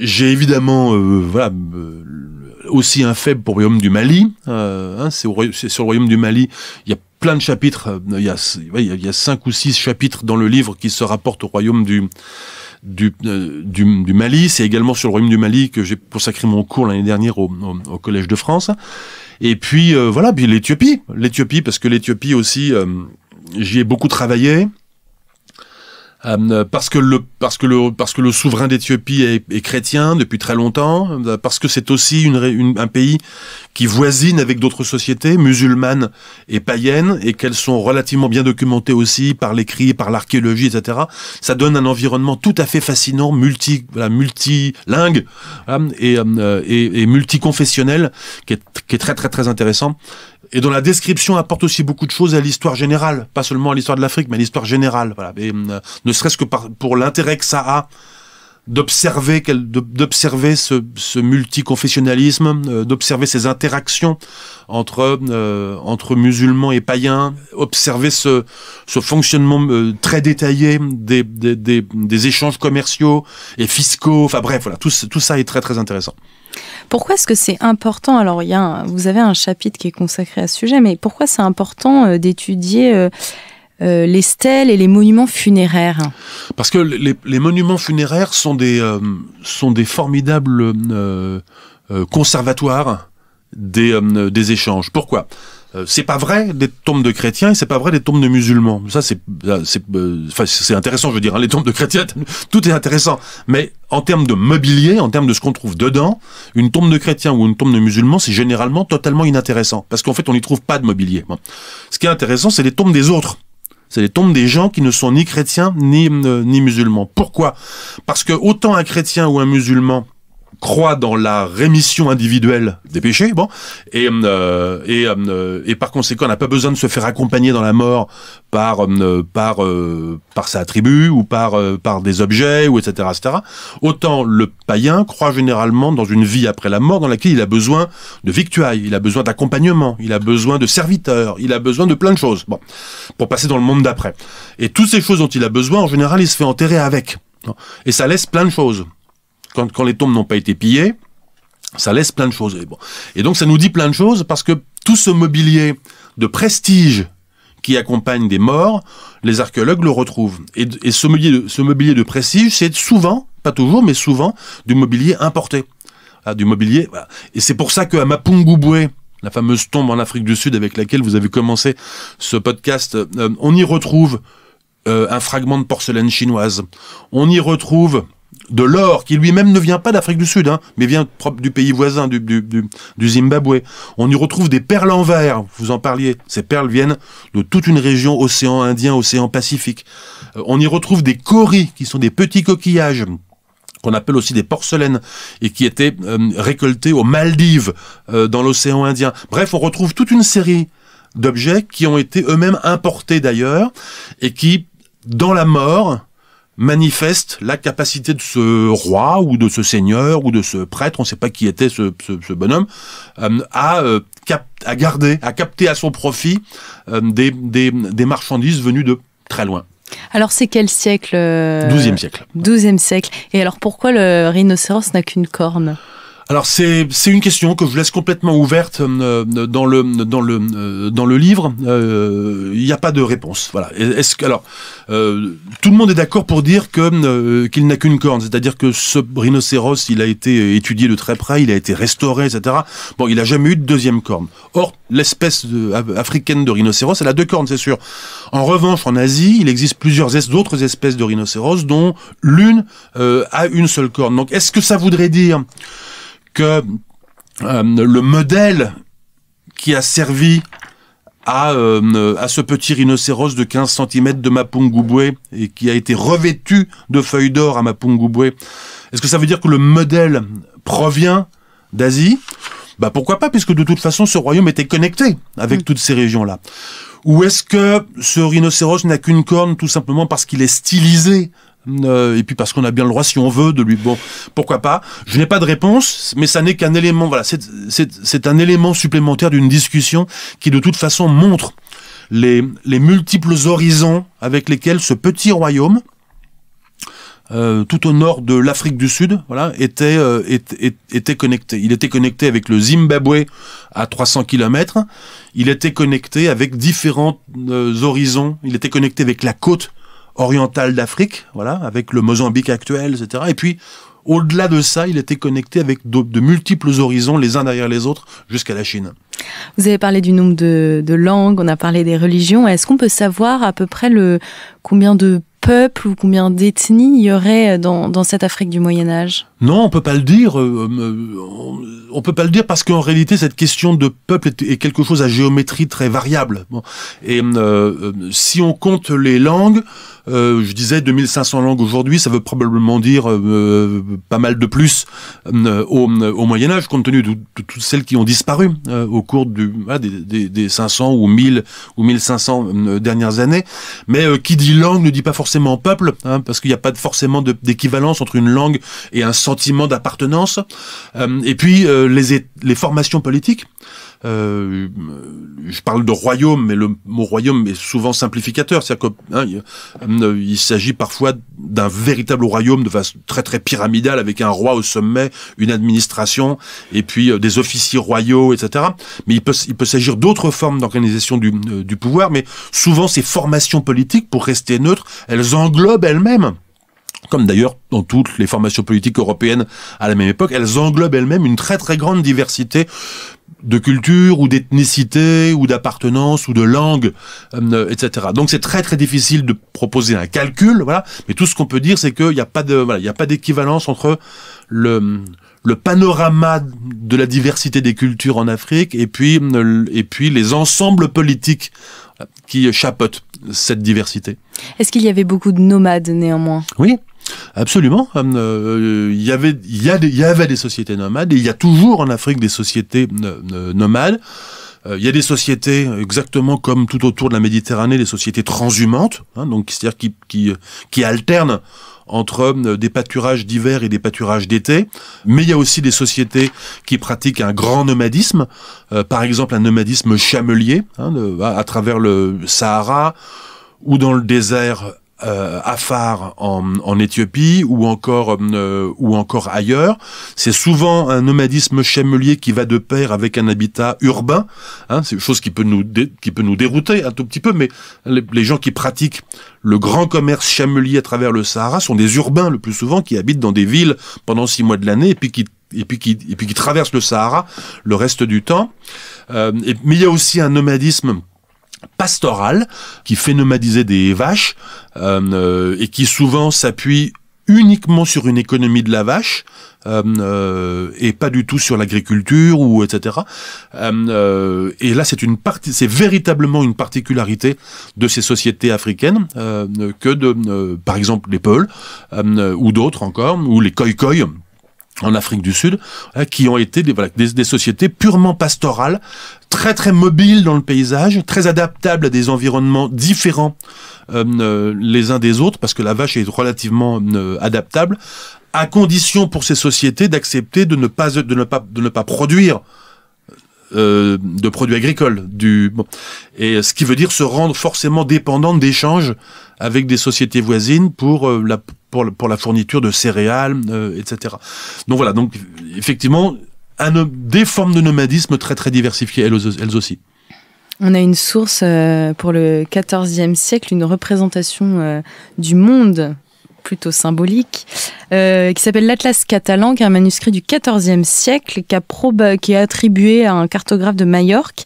J'ai évidemment euh, voilà, euh, aussi un faible pour le royaume du Mali. Euh, hein, c'est sur le royaume du Mali, il y a plein de chapitres. Il y a, il y a cinq ou six chapitres dans le livre qui se rapportent au royaume du du, du, du, Mali. C'est également sur le royaume du Mali que j'ai consacré mon cours l'année dernière au, au, Collège de France. Et puis euh, voilà, puis l'Éthiopie, l'Éthiopie parce que l'Éthiopie aussi, j'y ai beaucoup travaillé. Euh, parce que le parce que le parce que le souverain d'Éthiopie est, chrétien depuis très longtemps, euh, parce que c'est aussi une, un pays qui voisine avec d'autres sociétés musulmanes et païennes et qu'elles sont relativement bien documentées aussi par l'écrit, par l'archéologie, etc. Ça donne un environnement tout à fait fascinant, multi voilà, multilingue euh, et, et, et multiconfessionnel qui est, qui est très très très intéressant et dont la description apporte aussi beaucoup de choses à l'histoire générale, pas seulement à l'histoire de l'Afrique, mais à l'histoire générale. Voilà. Et, euh, ne serait-ce que par, pour l'intérêt que ça a d'observer d'observer ce, ce multiconfessionnalisme, euh, d'observer ces interactions entre euh, entre musulmans et païens, observer ce, ce fonctionnement très détaillé des, des, des, des, échanges commerciaux et fiscaux. Enfin bref, voilà, tout, tout ça est très très intéressant. Pourquoi est-ce que c'est important Alors, il vous avez un chapitre qui est consacré à ce sujet, mais pourquoi c'est important euh, d'étudier euh, euh, les stèles et les monuments funéraires Parce que les, monuments funéraires sont des, sont des formidables conservatoires des, des échanges. Pourquoi euh, c'est pas vrai des tombes de chrétiens et c'est pas vrai des tombes de musulmans. Ça, c'est, euh, euh, c'est, c'est intéressant, je veux dire, hein, les tombes de chrétiens, tout est intéressant. Mais en termes de mobilier, en termes de ce qu'on trouve dedans, une tombe de chrétien ou une tombe de musulman, c'est généralement totalement inintéressant. Parce qu'en fait, on n'y trouve pas de mobilier. Hein. Ce qui est intéressant, c'est les tombes des autres. C'est les tombes des gens qui ne sont ni chrétiens ni, ni musulmans. Pourquoi Parce que autant un chrétien ou un musulman croit dans la rémission individuelle des péchés, bon, et euh, et, euh, et par conséquent n'a pas besoin de se faire accompagner dans la mort par euh, par par sa tribu ou par par des objets ou etc etc. Autant le païen croit généralement dans une vie après la mort dans laquelle il a besoin de victuailles, il a besoin d'accompagnement, il a besoin de serviteurs, il a besoin de plein de choses, bon, pour passer dans le monde d'après. Et toutes ces choses dont il a besoin, en général, il se fait enterrer avec, et ça laisse plein de choses quand, les tombes n'ont pas été pillées, ça laisse plein de choses. Et, donc ça nous dit plein de choses parce que tout ce mobilier de prestige qui accompagne des morts, les archéologues le retrouvent. Et, ce, mobilier de, ce mobilier de prestige, c'est souvent, pas toujours, mais souvent, du mobilier importé. Ah, du mobilier. Et c'est pour ça qu'à Mapungubwe, la fameuse tombe en Afrique du Sud avec laquelle vous avez commencé ce podcast, euh, on y retrouve euh, un fragment de porcelaine chinoise. On y retrouve de l'or, qui lui-même ne vient pas d'Afrique du Sud, hein, mais vient propre du pays voisin, du, du, du, Zimbabwe. On y retrouve des perles en verre, vous en parliez. Ces perles viennent de toute une région, océan Indien, océan Pacifique. Euh, on y retrouve des coris, qui sont des petits coquillages qu'on appelle aussi des porcelaines et qui étaient euh, récoltés aux Maldives euh, dans l'océan Indien. Bref, on retrouve toute une série d'objets qui ont été eux-mêmes importés d'ailleurs et qui, dans la mort, manifeste la capacité de ce roi ou de ce seigneur ou de ce prêtre, on ne sait pas qui était ce, bonhomme, euh, euh, à, garder, à capter à son profit euh, des, des marchandises venues de très loin. Alors c'est quel siècle 12e siècle. 12e siècle. Et alors pourquoi le rhinocéros n'a qu'une corne alors c'est une question que je laisse complètement ouverte euh, euh, dans le dans le euh, dans le livre. Il n'y a pas de réponse. Voilà. Est-ce que alors tout le monde est d'accord pour dire que qu'il n'a qu'une corne, c'est-à-dire que ce rhinocéros, il a été étudié de très près, il a été restauré, etc. Bon, il n'a jamais eu de deuxième corne. Or l'espèce africaine de rhinocéros, elle a deux cornes, c'est sûr. En revanche, en Asie, il existe plusieurs autres espèces de rhinocéros dont l'une a une seule corne. Donc est-ce que ça voudrait dire que euh, le modèle qui a servi à, euh, à, ce petit rhinocéros de 15 cm de Mapungubwe et qui a été revêtu de feuilles d'or à Mapungubwe. Est-ce que ça veut dire que le modèle provient d'Asie Bah pourquoi pas, puisque de toute façon ce royaume était connecté avec mm. toutes ces régions-là. Ou est-ce que ce rhinocéros n'a qu'une corne tout simplement parce qu'il est stylisé euh, et puis parce qu'on a bien le droit, si on veut, de lui. Bon, pourquoi pas Je n'ai pas de réponse, mais ça n'est qu'un élément. Voilà, c'est un élément supplémentaire d'une discussion qui, de toute façon, montre les, les multiples horizons avec lesquels ce petit royaume, euh, tout au nord de l'Afrique du Sud, voilà, était, était, euh, était, connecté. Il était connecté avec le Zimbabwe à 300 km. Il était connecté avec différents horizons. Il était connecté avec la côte oriental d'Afrique, voilà, avec le Mozambique actuel, etc. Et puis, au-delà de ça, il était connecté avec de, multiples horizons, les uns derrière les autres, jusqu'à la Chine. Vous avez parlé du nombre de, de langues, on a parlé des religions. Est-ce qu'on peut savoir à peu près le combien de peuples ou combien d'ethnies il y aurait euh, dans, cette Afrique du Moyen Âge Non, on peut pas le dire. Euh, euh, on peut pas le dire parce qu'en réalité, cette question de peuple est quelque chose à géométrie très variable. Et si on compte les langues, je disais 2500 langues aujourd'hui, ça veut probablement dire pas mal de plus au, Moyen Âge, compte tenu de, toutes celles qui ont disparu au cours ah, des, des, des, 500 ou 1000 ou 1500 dernières années. Mais qui dit langue ne dit pas forcément peuple, hein, parce qu'il n'y a pas forcément d'équivalence entre une langue et un sentiment d'appartenance. Euh, et puis euh, les, les formations politiques. Euh, je parle de royaume, mais le mot royaume est souvent simplificateur. C'est-à-dire qu'il hein, euh, il, s'agit parfois d'un véritable royaume de façon très très pyramidale, avec un roi au sommet, une administration, et puis euh, des officiers royaux, etc. Mais il peut, s'agir d'autres formes d'organisation du, du pouvoir, mais souvent ces formations politiques, pour rester neutres, elles englobent elles-mêmes comme d'ailleurs dans toutes les formations politiques européennes à la même époque, elles englobent elles-mêmes une très très grande diversité de culture ou d'ethnicité ou d'appartenance ou de langue, euh, etc. Donc c'est très très difficile de proposer un calcul, voilà. Mais tout ce qu'on peut dire, c'est qu'il n'y a pas de, voilà, il n'y a pas d'équivalence entre le le panorama de la diversité des cultures en Afrique et puis euh, et puis les ensembles politiques qui chapotent cette diversité. Est-ce qu'il y avait beaucoup de nomades néanmoins Oui, Absolument. Euh, euh, il y avait, il y, des, avait des sociétés nomades et il y a toujours en Afrique des sociétés euh, nomades. il y a des sociétés, exactement comme tout autour de la Méditerranée, des sociétés transhumantes, hein, donc c'est-à-dire qui, qui, qui alternent entre des pâturages d'hiver et des pâturages d'été, mais il y a aussi des sociétés qui pratiquent un grand nomadisme, par exemple un nomadisme chamelier hein, à, travers le Sahara ou dans le désert euh, en, en, Éthiopie ou encore euh, euh, ou encore ailleurs. C'est souvent un nomadisme chamelier qui va de pair avec un habitat urbain. Hein. c'est une chose qui peut nous qui peut nous dérouter un tout petit peu, mais les, gens qui pratiquent le grand commerce chamelier à travers le Sahara sont des urbains le plus souvent qui habitent dans des villes pendant six mois de l'année et puis qui et puis qui et puis qui traversent le Sahara le reste du temps. Euh, mais il y a aussi un nomadisme pastorale qui nomadiser des vaches euh, euh, et qui souvent s'appuie uniquement sur une économie de la vache euh, et pas du tout sur l'agriculture ou etc. et là, c'est une partie, c'est véritablement une particularité de ces sociétés africaines que de, par exemple, les Peuls ou d'autres encore, ou les Khoi-Koi en Afrique du Sud, qui ont été des, des sociétés purement pastorales très très mobile dans le paysage, très adaptable à des environnements différents euh, euh, les uns des autres, parce que la vache est relativement euh, adaptable, à condition pour ces sociétés d'accepter de ne pas de ne pas de ne pas produire euh, de produits agricoles du bon. et ce qui veut dire se rendre forcément dépendante d'échanges avec des sociétés voisines pour la pour, pour la fourniture de céréales etc donc voilà donc effectivement des formes de nomadisme très très diversifiées elles, aussi. On a une source euh, pour le XIVe siècle, une représentation euh, du monde plutôt symbolique, euh, qui s'appelle l'Atlas catalan, qui est un manuscrit du XIVe siècle, qui, est attribué à un cartographe de Majorque.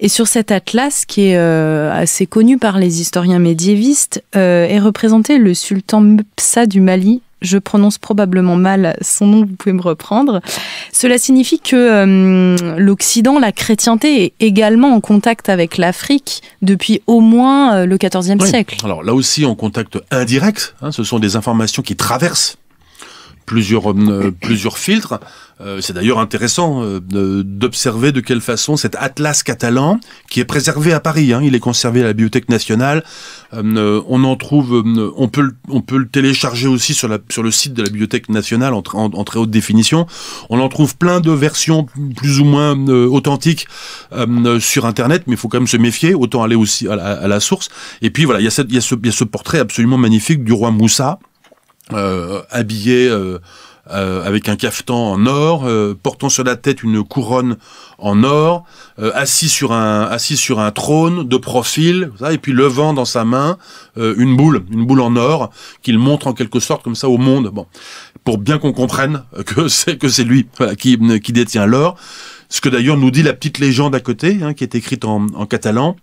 Et sur cet atlas, qui est assez connu par les historiens médiévistes, est représenté le sultan Mpsa du Mali, je prononce probablement mal son nom, vous pouvez me reprendre. Cela signifie que euh, l'Occident, la chrétienté, est également en contact avec l'Afrique depuis au moins euh, le XIVe siècle. Alors là aussi en contact indirect, hein, ce sont des informations qui traversent plusieurs, euh, plusieurs filtres. Euh, c'est d'ailleurs intéressant euh, d'observer de quelle façon cet atlas catalan, qui est préservé à Paris, hein, il est conservé à la Bibliothèque nationale, on en trouve, on, peut, on peut le télécharger aussi sur, la, sur le site de la Bibliothèque nationale en, très haute définition. On en trouve plein de versions plus ou moins authentiques sur Internet, mais il faut quand même se méfier, autant aller aussi à la, source. Et puis voilà, il y, il y a ce portrait absolument magnifique du roi Moussa. Euh, habillé euh, euh, avec un caftan en or, portant sur la tête une couronne en or, assis sur un assis sur un trône de profil, et puis levant dans sa main une boule, une boule en or qu'il montre en quelque sorte comme ça au monde. Bon, pour bien qu'on comprenne que c'est que c'est lui qui qui détient l'or. Ce que d'ailleurs nous dit la petite légende à côté, hein, qui est écrite en catalan,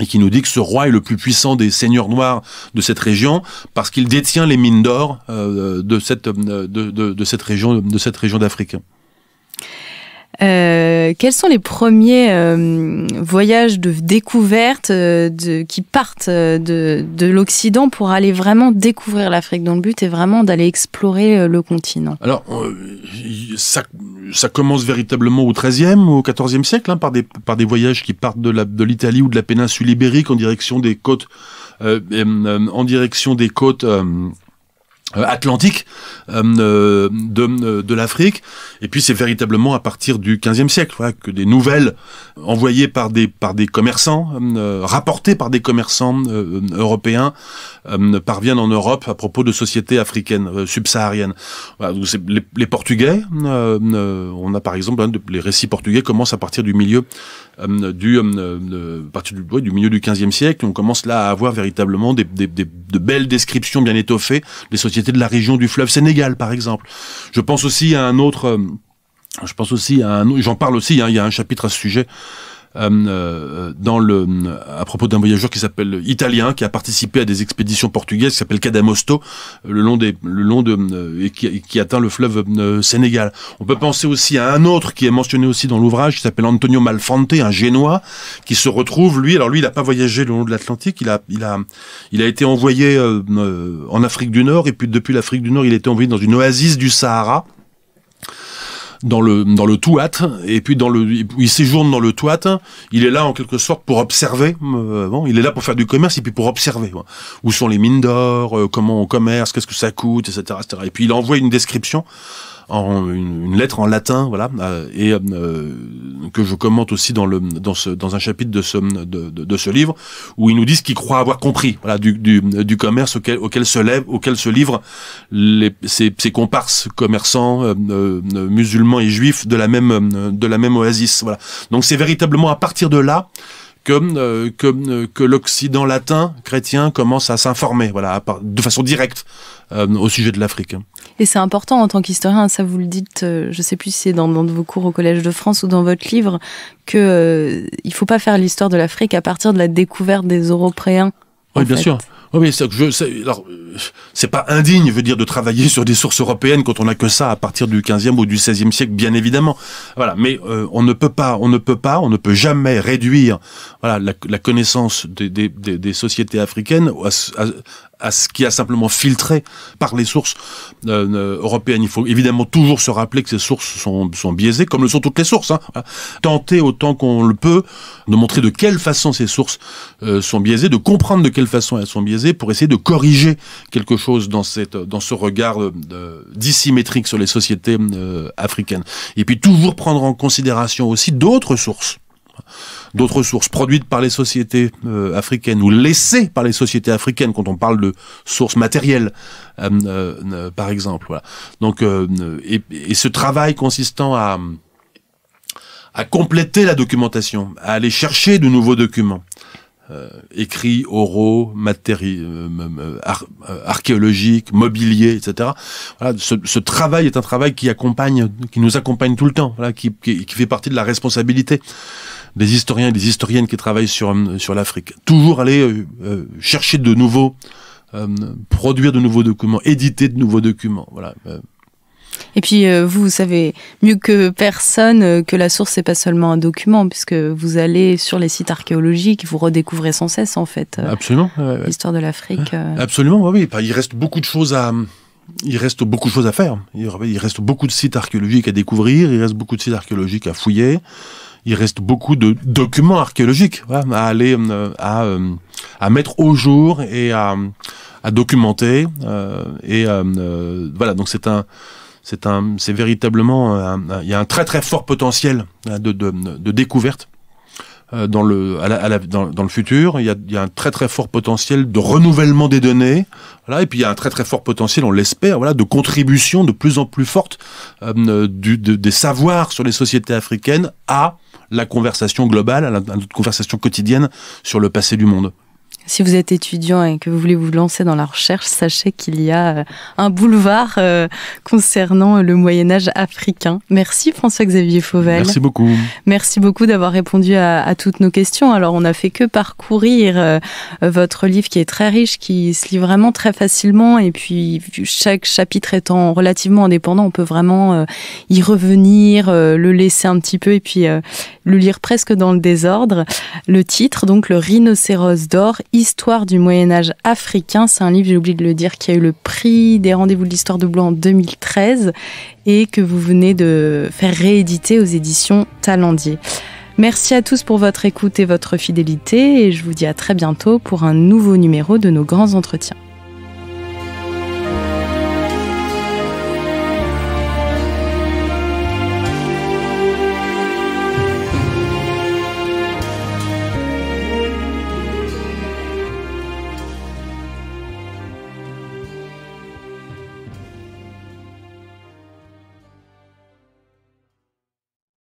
et qui nous dit que ce roi est le plus puissant des seigneurs noirs de cette région parce qu'il détient les mines d'or euh, de, cette, euh, de, de, de cette région de cette région d'Afrique. Euh, quels sont les premiers euh, voyages de découverte euh, de, qui partent de, l'Occident pour aller vraiment découvrir l'Afrique dans le but et vraiment d'aller explorer le continent Alors, ça, commence véritablement au XIIIe, au XIVe siècle, hein, par, des, par des voyages qui partent de l'Italie ou de la péninsule ibérique en direction des côtes, en direction des côtes euh, atlantique euh, euh, de, l'Afrique. Et puis c'est véritablement à partir du XVe siècle que des nouvelles envoyées par des, par des commerçants, rapportées par des commerçants européens, parviennent en Europe à propos de sociétés africaines, subsahariennes. les, Portugais, on a par exemple, hein, les récits portugais commencent à partir du milieu Hum, du, hum, hum, euh, partir du, du milieu du 15e siècle. On commence là à avoir véritablement des, de belles descriptions bien étoffées des sociétés de la région du fleuve Sénégal, par exemple. Je pense aussi à un autre... Je pense aussi à un, j'en parle aussi, hein, il y a un chapitre à ce sujet euh, euh, dans le, à propos d'un voyageur qui s'appelle italien, qui a participé à des expéditions portugaises, qui s'appelle Cadamosto, le long des, le long de, euh, et qui, atteint le fleuve Sénégal. On peut penser aussi à un autre qui est mentionné aussi dans l'ouvrage, qui s'appelle Antonio Malfante, un Génois, qui se retrouve, lui, alors lui, il n'a pas voyagé le long de l'Atlantique, il a, il a, il a été envoyé en Afrique du Nord, et puis depuis l'Afrique du Nord, il a été envoyé dans une oasis du Sahara, dans le dans le Touat et puis dans le il séjourne dans le Touat. Il est là en quelque sorte pour observer. Euh, bon, il est là pour faire du commerce et puis pour observer où sont les mines d'or, euh, comment on commerce, qu'est-ce que ça coûte, etc., etc. Et puis il envoie une description en une, lettre en latin, voilà, euh, et euh, que je commente aussi dans le dans ce dans un chapitre de ce de, de, ce livre où ils nous disent qu'ils croient avoir compris, voilà, du du, du commerce auquel, auquel se lève auquel se livrent les ces, ces comparses commerçants euh, musulmans et juifs de la même de la même oasis, voilà. Donc c'est véritablement à partir de là que, que, que l'Occident latin chrétien commence à s'informer, voilà, de façon directe au sujet de l'Afrique. Hein. Et c'est important en tant qu'historien, ça vous le dites, euh, je ne sais plus si c'est dans, dans, vos cours au Collège de France ou dans votre livre, qu'il euh, ne faut pas faire l'histoire de l'Afrique à partir de la découverte des Européens. Oui, bien sûr. Oui, je, euh, c'est pas indigne, je veux dire, de travailler sur des sources européennes quand on n'a que ça à partir du 15e ou du 16e siècle, bien évidemment. Voilà, mais on ne peut pas, on ne peut pas, on ne peut jamais réduire, voilà, la, connaissance des, sociétés africaines à, à ce qui a simplement filtré par les sources euh, euh, européennes. Il faut évidemment toujours se rappeler que ces sources sont, biaisées, comme le sont toutes les sources. Hein, hein. Tenter autant qu'on le peut de montrer de quelle façon ces sources euh, sont biaisées, de comprendre de quelle façon elles sont biaisées, pour essayer de corriger quelque chose dans, cette, dans ce regard dissymétrique sur les sociétés africaines. Et puis toujours prendre en considération aussi d'autres sources D'autres sources produites par les sociétés euh, africaines ou laissées par les sociétés africaines quand on parle de sources matérielles, euh, euh, par exemple. Voilà. Donc, et, et, ce travail consistant à, à compléter la documentation, à aller chercher de nouveaux documents. écrits, oraux, matéri euh, archéologiques, mobiliers, etc. Voilà, ce, ce, travail est un travail qui accompagne, qui nous accompagne tout le temps, voilà, qui, qui, qui fait partie de la responsabilité des historiens et des historiennes qui travaillent sur, euh, sur l'Afrique. Toujours aller euh, euh, chercher de nouveaux, produire de nouveaux documents, éditer de nouveaux documents. Voilà. Et puis vous, savez mieux que personne que la source n'est pas seulement un document, puisque vous allez sur les sites archéologiques, vous redécouvrez sans cesse en fait Absolument, l'histoire de l'Afrique. Ah, absolument, oui, oui. Il reste beaucoup de choses à, il reste beaucoup de choses à faire. Il reste beaucoup de sites archéologiques à découvrir, il reste beaucoup de sites archéologiques à fouiller il reste beaucoup de documents archéologiques à aller euh, à, euh, à mettre au jour et à, à documenter euh, et voilà donc c'est un c'est un c'est véritablement il y a un très très fort potentiel hein, de, de, de découverte euh, dans le, dans, le futur. Il y, a, un très très fort potentiel de renouvellement des données. Voilà, et puis il y a un très très fort potentiel, on l'espère, voilà, de contribution de plus en plus forte euh, de, des savoirs sur les sociétés africaines à la conversation globale, à la, notre conversation quotidienne sur le passé du monde. Si vous êtes étudiant et que vous voulez vous lancer dans la recherche, sachez qu'il y a euh, un boulevard euh, concernant le Moyen Âge africain. Merci François-Xavier Fauvel. Merci beaucoup. Merci beaucoup d'avoir répondu à, à, toutes nos questions. Alors on n'a fait que parcourir euh, votre livre qui est très riche, qui se lit vraiment très facilement et puis chaque chapitre étant relativement indépendant, on peut vraiment y revenir, le laisser un petit peu et puis le lire presque dans le désordre. Le titre, donc Le Rhinocéros d'or, Histoire du Moyen Âge africain. C'est un livre, j'ai oublié de le dire, qui a eu le prix des rendez-vous de l'histoire de Blanc en 2013 et que vous venez de faire rééditer aux éditions Talendier. Merci à tous pour votre écoute et votre fidélité et je vous dis à très bientôt pour un nouveau numéro de nos grands entretiens.